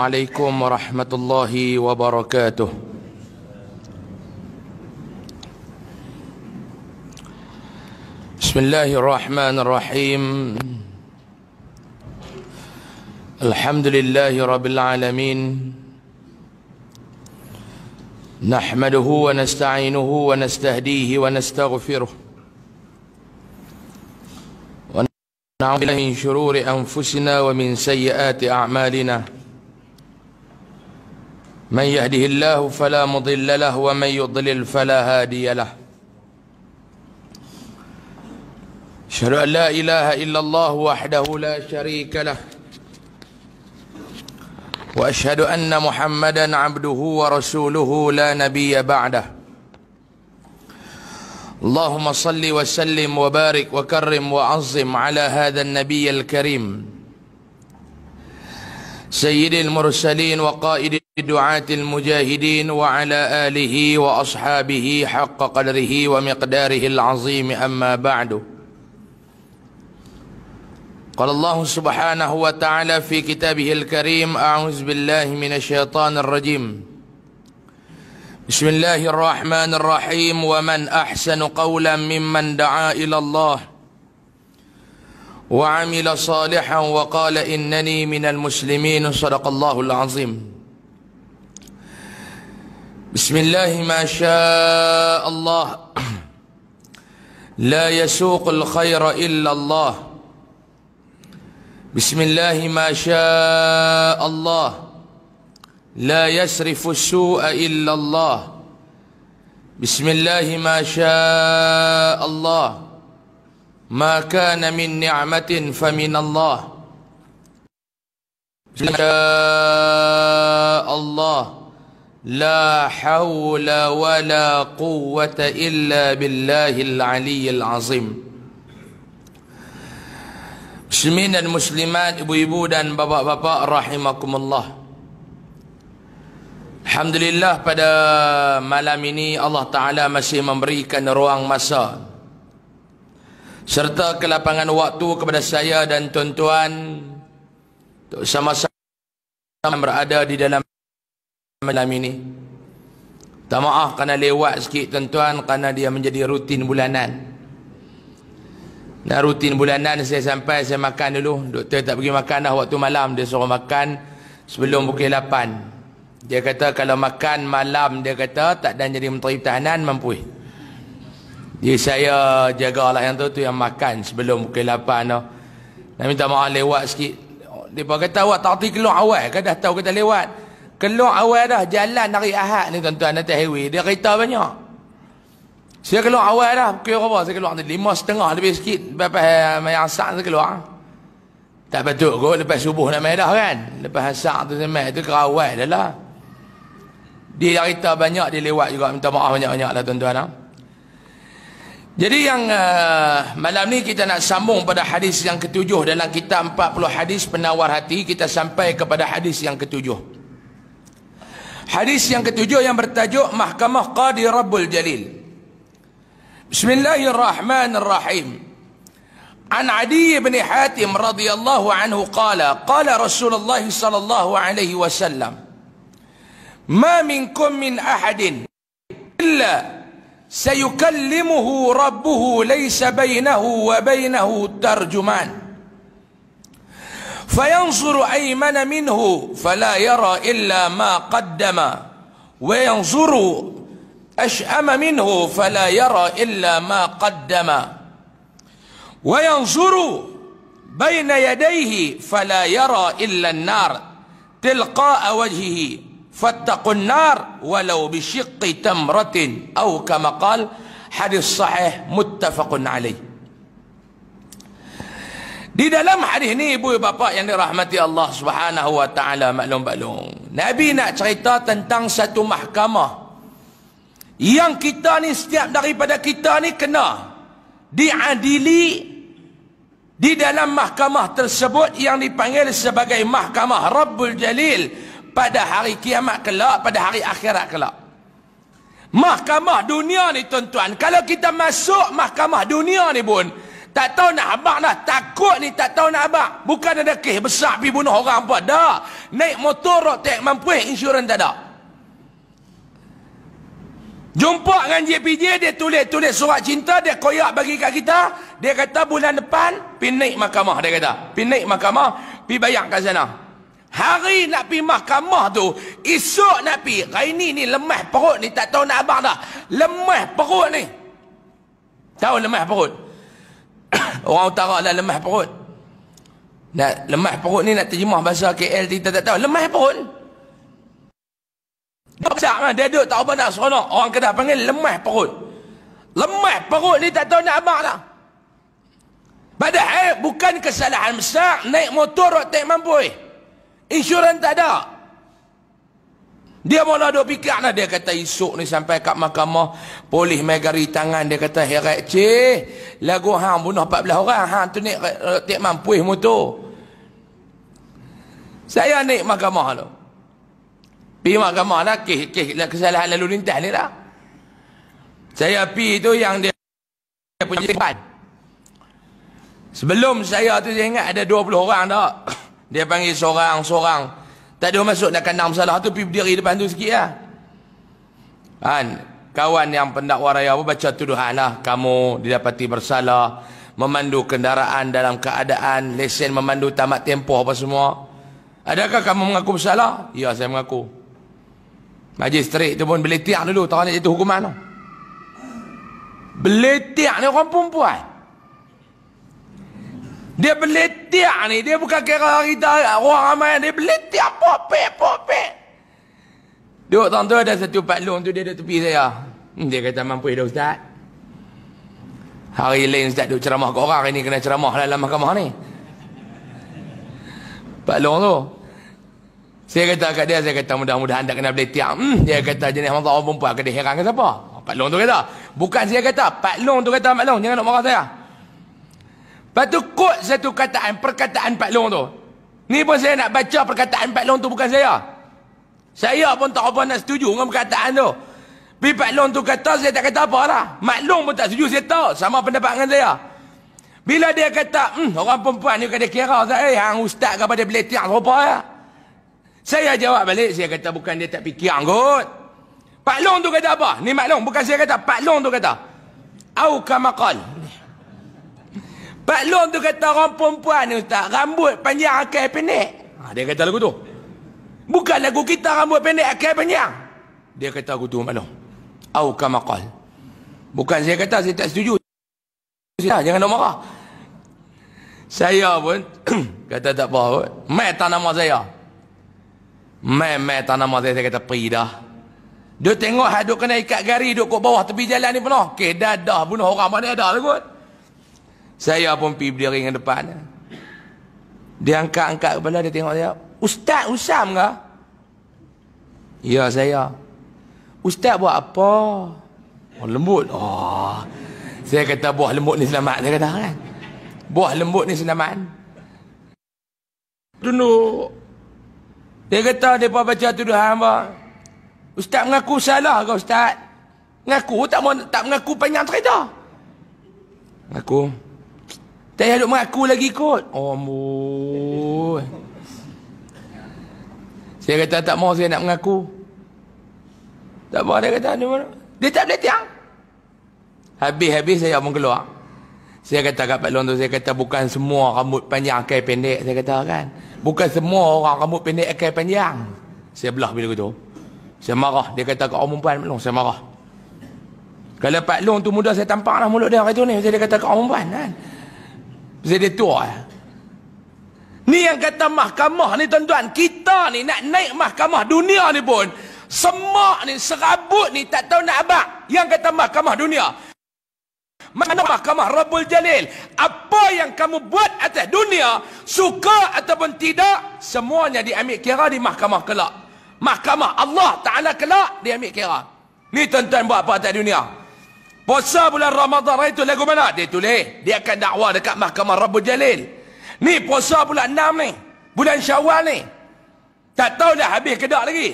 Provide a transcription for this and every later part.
عليكم ورحمة الله وبركاته بسم الله الرحمن الرحيم الحمد لله رب العالمين نحمده ونستعينه ونستهديه ونستغفره ونعوذ بالله من شرور أنفسنا ومن سيئات أعمالنا من يهده الله فلا مضل له ومن يضلل فلا هادي له أشهد أن لا إله إلا الله وحده لا شريك له وأشهد أن محمدا عبده ورسوله لا نبي بعده اللهم صل وسلم وبارك وكرم وعظم على هذا النبي الكريم سيد المرسلين وقائد دعاة المجاهدين وعلى آله وأصحابه حق قدره ومقداره العظيم أما بعد قال الله سبحانه وتعالى في كتابه الكريم أعوذ بالله من الشيطان الرجيم بسم الله الرحمن الرحيم ومن أحسن قولا ممن دعا إلى الله وعمل صالحا وقال إنني من المسلمين صدق الله العظيم بسم الله ما شاء الله لا يسوق الخير إلا الله بسم الله ما شاء الله لا يسرف السوء إلا الله بسم الله ما شاء الله Ma kana min ni'matin fa min Allah Ya Allah La hawla wa la quwwata illa billahil aliyyil azim Muslimin dan muslimat, ibu-ibu dan bapak-bapak rahimakumullah Alhamdulillah pada malam ini Allah Ta'ala masih memberikan ruang masa serta kelapangan waktu kepada saya dan tuan-tuan untuk sama-sama berada di dalam malam ini. Tak maaf kerana lewat sikit tuan-tuan kerana dia menjadi rutin bulanan. Nah rutin bulanan saya sampai saya makan dulu. Doktor tak pergi makan dah waktu malam. Dia suruh makan sebelum pukul 8. Dia kata kalau makan malam dia kata tak dan jadi menteri pertahanan mampu. Dia saya jaga lah yang tu tu yang makan sebelum pukul 8 tu. No. Nak minta maaf lewat sikit. Depa kata awak tak tahu keluar awal ke dah tahu kita lewat. Keluar awal dah jalan dari Ahad ni tuan-tuan atas highway dia kereta banyak. Saya keluar awal dah pukul berapa saya keluar tadi 5.30 lebih sikit lepas eh, mai asar saya keluar. Tak patut kot lepas subuh nak mai dah kan. Lepas asar tu saya mai tu ke awal dah lah. Dia kereta banyak dia lewat juga minta maaf banyak-banyaklah tuan-tuan. Ha? Jadi yang uh, malam ni kita nak sambung pada hadis yang ketujuh dalam kita 40 hadis penawar hati kita sampai kepada hadis yang ketujuh. Hadis yang ketujuh yang bertajuk Mahkamah Qadi Rabbul Jalil. Bismillahirrahmanirrahim. An Adi bin Hatim radhiyallahu anhu qala qala Rasulullah sallallahu alaihi wasallam Ma minkum min ahadin illa سيكلمه ربه ليس بينه وبينه ترجمان فينظر أيمن منه فلا يرى إلا ما قدم وينظر أشأم منه فلا يرى إلا ما قدم وينظر بين يديه فلا يرى إلا النار تلقاء وجهه fattaqun nar walau bi syiqqi tamratin au kama qal hadis sahih muttafaqun alaih di dalam hadis ni ibu bapa yang dirahmati Allah Subhanahu wa taala maklum baklum. Nabi nak cerita tentang satu mahkamah yang kita ni setiap daripada kita ni kena diadili di dalam mahkamah tersebut yang dipanggil sebagai mahkamah Rabbul Jalil pada hari kiamat kelak, pada hari akhirat kelak. Mahkamah dunia ni tuan-tuan, kalau kita masuk mahkamah dunia ni pun, tak tahu nak abak lah, takut ni tak tahu nak abak. Bukan ada kes besar pergi bunuh orang apa, dah. Naik motor, rok tak mampu, insurans tak ada. Jumpa dengan JPJ, dia tulis-tulis surat cinta, dia koyak bagi kat kita. Dia kata bulan depan, pergi naik mahkamah, dia kata. Pergi naik mahkamah, pergi bayar kat sana. Hari nak pi mahkamah tu, esok nak pi. Hari ni ni lemah perut ni tak tahu nak abang dah. Lemah perut ni. Tahu lemah perut. Orang utara lah lemah perut. Nak lemah perut ni nak terjemah bahasa KL kita tak tahu. Lemah perut. Dia besar kan? Dia duduk tak apa nak seronok. Orang kedah panggil lemah perut. Lemah perut ni tak tahu nak abang dah. Padahal eh, bukan kesalahan besar naik motor tak mampu. Eh. Insurans tak ada. Dia mula ada fikir lah. Dia kata esok ni sampai kat mahkamah. Polis megari tangan. Dia kata heret cik. Lagu hang bunuh 14 orang. Hang tu ni tak mampu motor. Saya naik mahkamah tu. Pergi mahkamah lah. Kes, kes lah, kesalahan lalu lintas ni lah. Saya pergi tu yang dia, punya sifat. Sebelum saya tu saya ingat ada 20 orang dah. Dia panggil seorang-seorang. Tak ada masuk nak kandang masalah tu, pergi berdiri depan tu sikit lah. Kan? Kawan yang pendakwa raya pun baca tuduhan lah. Kamu didapati bersalah. Memandu kendaraan dalam keadaan. Lesen memandu tamat tempoh apa semua. Adakah kamu mengaku bersalah? Ya, saya mengaku. Majistrik tu pun beletiak dulu. Tak nak jadi hukuman tu. Beletiak ni orang perempuan. Dia beletik ni. Dia bukan kira kita orang ramai. Dia beletik. Popik, popik. Duduk tuan tu ada satu pak long tu. Dia ada tepi saya. Hmm, dia kata mampu dah ustaz. Hari lain ustaz duduk ceramah ke orang. Ini kena ceramah dalam mahkamah ni. Pak long tu. Saya kata kat dia, saya kata mudah-mudahan tak kena beli tiap. Hmm, dia kata jenis mata orang perempuan, kena heran ke siapa? Pak Long tu kata. Bukan saya kata, Pak Long tu kata Pak Long, jangan nak marah saya. Lepas tu kot satu kataan, perkataan Pak Long tu. Ni pun saya nak baca perkataan Pak Long tu bukan saya. Saya pun tak apa nak setuju dengan perkataan tu. Tapi Pak Long tu kata, saya tak kata apa lah. Mak Long pun tak setuju, saya tahu. Sama pendapat dengan saya. Bila dia kata, hmm, orang perempuan ni kata kira, saya, eh, hang ustaz ke pada beletiak, serupa ya. Saya jawab balik, saya kata bukan dia tak fikir kot. Pak Long tu kata apa? Ni Mak Long, bukan saya kata, Pak Long tu kata. Au kamakal. Pak Long tu kata orang perempuan ni ustaz, rambut panjang akal pendek. Ha, dia kata lagu tu. Bukan lagu kita rambut pendek akal panjang. Dia kata lagu tu Pak Long. Au kamaqal. Bukan saya kata saya tak setuju. Saya, jangan nak marah. Saya pun kata tak apa. Mai tak nama saya. Mai mai tak nama saya saya kata pergi dah. Dia tengok hadut kena ikat gari duduk kat bawah tepi jalan ni pernah. Okey dah dah bunuh orang mana ada lah saya pun pergi berdiri yang depan. Dia angkat-angkat kepala, dia tengok dia. Ustaz Usam ke? Ya, saya. Ustaz buat apa? Oh, lembut. Oh. Saya kata, buah lembut ni selamat. Saya kata, kan? Buah lembut ni selamat. Tunduk. Dia kata, dia baca tuduhan apa? Ustaz mengaku salah ke Ustaz? Mengaku, tak mau tak mengaku panjang cerita. Mengaku. Mengaku. Tak payah duk mengaku lagi kot. Oh, amboi. Saya kata tak mau saya nak mengaku. Tak apa, dia kata ni mana? Dia tak boleh tiang. Habis-habis saya pun keluar. Saya kata kat Pak Long tu, saya kata bukan semua rambut panjang akai pendek. Saya kata kan. Bukan semua orang rambut pendek akai panjang. Saya belah bila tu. Saya marah. Dia kata kat orang perempuan, Pak Long, saya marah. Kalau Pak Long tu muda, saya tampak lah mulut dia hari tu ni. Saya kata kat orang perempuan kan. Bisa dia tua eh? Ni yang kata mahkamah ni tuan-tuan Kita ni nak naik mahkamah dunia ni pun Semak ni serabut ni tak tahu nak abak Yang kata mahkamah dunia Mana mahkamah Rabbul Jalil Apa yang kamu buat atas dunia Suka ataupun tidak Semuanya diambil kira di mahkamah kelak Mahkamah Allah Ta'ala kelak Dia ambil kira Ni tuan-tuan buat apa atas dunia Puasa bulan Ramadhan hari tu lagu mana? Dia tulis. Dia akan dakwah dekat mahkamah Rabu Jalil. Ni puasa bulan enam ni. Bulan syawal ni. Tak tahu dah habis ke tak lagi.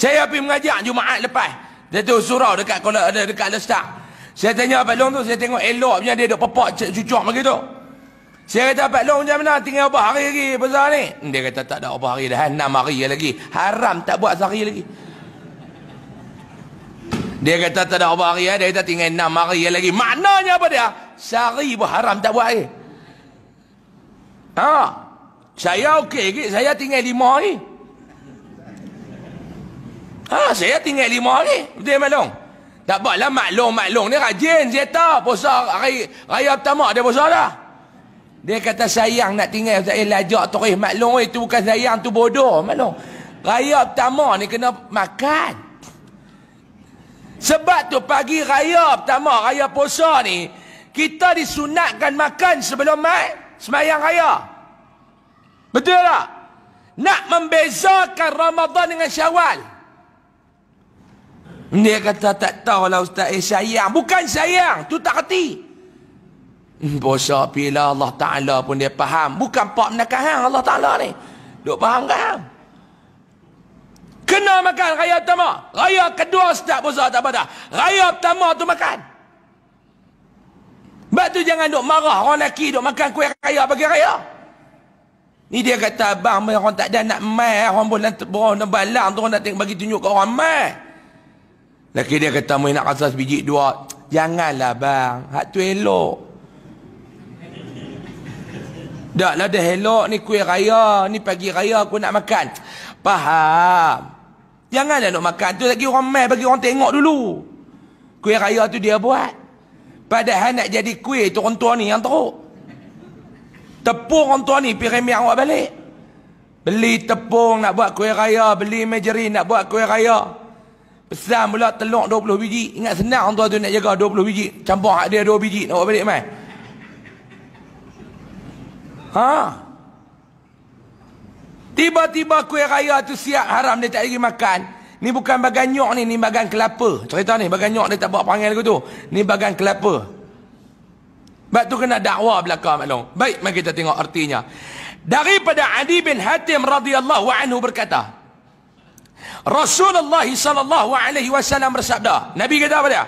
Saya pergi mengajak Jumaat lepas. Dia tu surau dekat ada dekat Lestak. Saya tanya Pak Long tu, saya tengok elok punya dia duk pepak cucuk macam tu. Saya kata Pak Long macam mana tinggal ubah hari lagi besar ni. Hmm, dia kata tak ada ubah hari dah enam hari lagi. Haram tak buat sehari lagi. Dia kata tak ada obat hari, eh. dia kata tinggal enam hari eh lagi. Maknanya apa dia? Sehari pun haram tak buat air. Ha? Saya okey ke? Saya tinggal lima hari. Ha, saya tinggal lima hari. Betul ya, Malung? Tak buat lah maklum, maklum. Dia rajin, saya tahu. Puasa hari, raya pertama dia puasa dah. Dia kata sayang nak tinggal. Ustaz, eh, lajak turis maklum. Itu bukan sayang, tu bodoh. Maklum. Raya pertama ni kena makan. Sebab tu pagi raya pertama, raya puasa ni, kita disunatkan makan sebelum mai semayang raya. Betul tak? Nak membezakan Ramadan dengan Syawal. Dia kata tak tahu lah ustaz eh sayang. Bukan sayang, tu tak reti. Bosa hmm, pila Allah Ta'ala pun dia faham. Bukan pak menakan hang Allah Ta'ala ni. Duk faham ke kena makan raya pertama. Raya kedua setiap puasa tak apa dah. Raya pertama tu makan. Sebab tu jangan duk marah orang lelaki duk makan kuih raya bagi raya. Ni dia kata abang mai orang tak ada nak mai orang boleh terbuang dan balang tu orang nak tengok bagi tunjuk ke orang mai. Lelaki dia kata mai nak rasa sebiji dua. Janganlah bang, hak tu elok. Tak lah dah elok ni kuih raya, ni pagi raya aku nak makan. Faham? Janganlah nak makan tu lagi orang mai bagi orang tengok dulu. Kuih raya tu dia buat. Padahal nak jadi kuih tu orang tua ni yang teruk. Tepung orang tua ni pergi awak balik. Beli tepung nak buat kuih raya, beli margarin nak buat kuih raya. Pesan pula telur 20 biji. Ingat senang orang tua tu nak jaga 20 biji. Campur hak dia 2 biji nak buat balik mai. Ha? Tiba-tiba kuih raya tu siap haram dia tak lagi makan. Ni bukan bagan nyok ni, ni bagan kelapa. Cerita ni, bagan nyok dia tak buat perangai lagu tu. Ni bagan kelapa. Sebab tu kena dakwa belakang maklum. Baik, mari kita tengok artinya. Daripada Adi bin Hatim radhiyallahu anhu berkata, Rasulullah sallallahu alaihi wasallam bersabda, Nabi kata apa dia?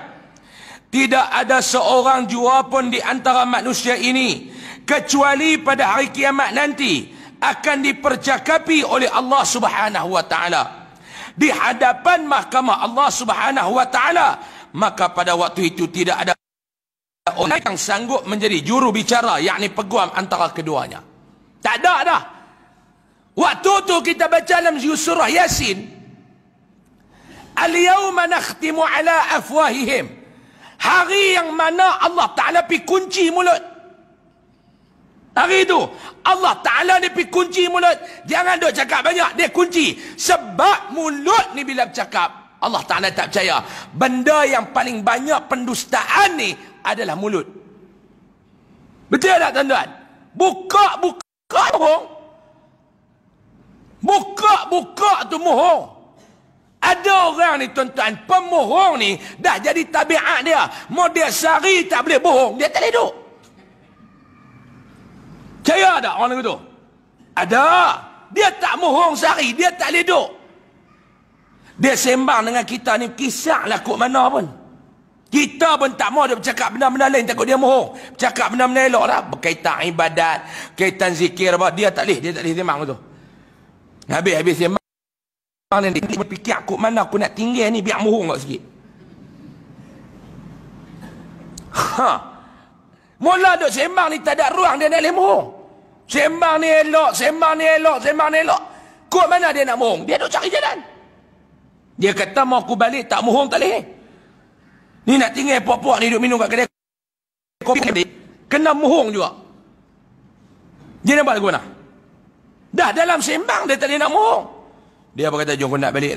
Tidak ada seorang jua pun di antara manusia ini kecuali pada hari kiamat nanti akan dipercakapi oleh Allah Subhanahu wa taala di hadapan mahkamah Allah Subhanahu wa taala maka pada waktu itu tidak ada orang yang sanggup menjadi juru bicara yakni peguam antara keduanya tak ada dah waktu tu kita baca dalam surah yasin al-yawma nakhtimu ala afwahihim hari yang mana Allah taala pi kunci mulut Hari itu Allah Ta'ala ni pergi kunci mulut Jangan duk cakap banyak Dia kunci Sebab mulut ni bila bercakap Allah Ta'ala tak percaya Benda yang paling banyak pendustaan ni Adalah mulut Betul tak tuan-tuan? Buka-buka bohong Buka-buka tu mohong ada orang ni tuan-tuan, pemohong ni dah jadi tabiat dia. Model sehari tak boleh bohong, dia tak leduk percaya tak orang itu? Ada. Dia tak mohong sehari. Dia tak leduk. Dia sembang dengan kita ni kisah lah kot mana pun. Kita pun tak mahu dia bercakap benda-benda lain takut dia mohong. Bercakap benda-benda elok lah. Berkaitan ibadat, kaitan zikir apa. Dia tak boleh. Dia tak boleh sembang tu. Habis-habis sembang. Dia berfikir aku mana aku nak tinggi ni biar mohong kot sikit. Ha. Mula duk sembang ni tak ada ruang dia nak boleh mohong. Sembang ni elok, sembang ni elok, sembang ni elok. Kau mana dia nak mohong? Dia duk cari jalan. Dia kata mau aku balik tak mohong tak leh. Ni nak tinggal puak-puak ni duk minum kat kedai kopi kedai. Kena mohong juga. Dia nampak lagu mana? Dah dalam sembang dia tak boleh nak mohong. Dia apa kata jom aku nak balik.